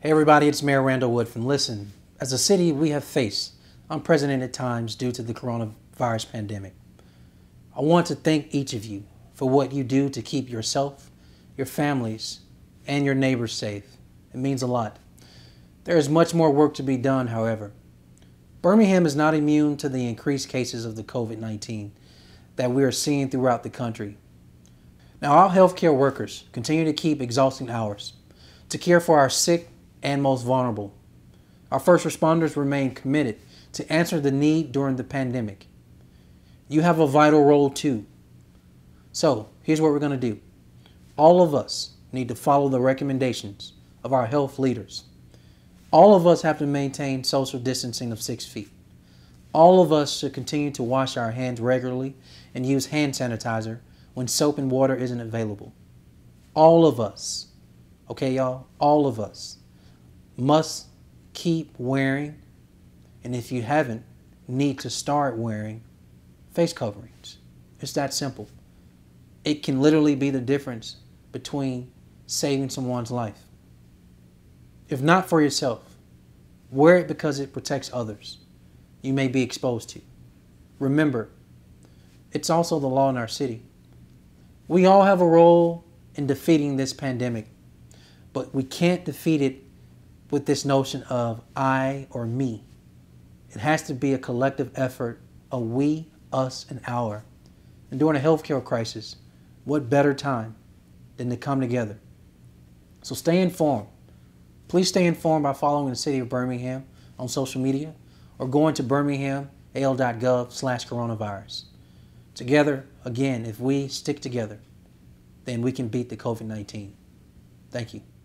Hey everybody, it's Mayor Randall Wood from Listen. As a city, we have faced unprecedented times due to the coronavirus pandemic. I want to thank each of you for what you do to keep yourself, your families, and your neighbors safe. It means a lot. There is much more work to be done, however. Birmingham is not immune to the increased cases of the COVID-19 that we are seeing throughout the country. Now, all healthcare workers continue to keep exhausting hours to care for our sick and most vulnerable. Our first responders remain committed to answer the need during the pandemic. You have a vital role too. So here's what we're going to do. All of us need to follow the recommendations of our health leaders. All of us have to maintain social distancing of six feet. All of us should continue to wash our hands regularly and use hand sanitizer when soap and water isn't available. All of us. Okay, y'all? All of us must keep wearing, and if you haven't, need to start wearing face coverings. It's that simple. It can literally be the difference between saving someone's life. If not for yourself, wear it because it protects others you may be exposed to. Remember, it's also the law in our city. We all have a role in defeating this pandemic, but we can't defeat it with this notion of I or me. It has to be a collective effort, a we, us, and our. And during a healthcare crisis, what better time than to come together? So stay informed. Please stay informed by following the City of Birmingham on social media or going to birminghamalgovernor slash coronavirus. Together, again, if we stick together, then we can beat the COVID 19. Thank you.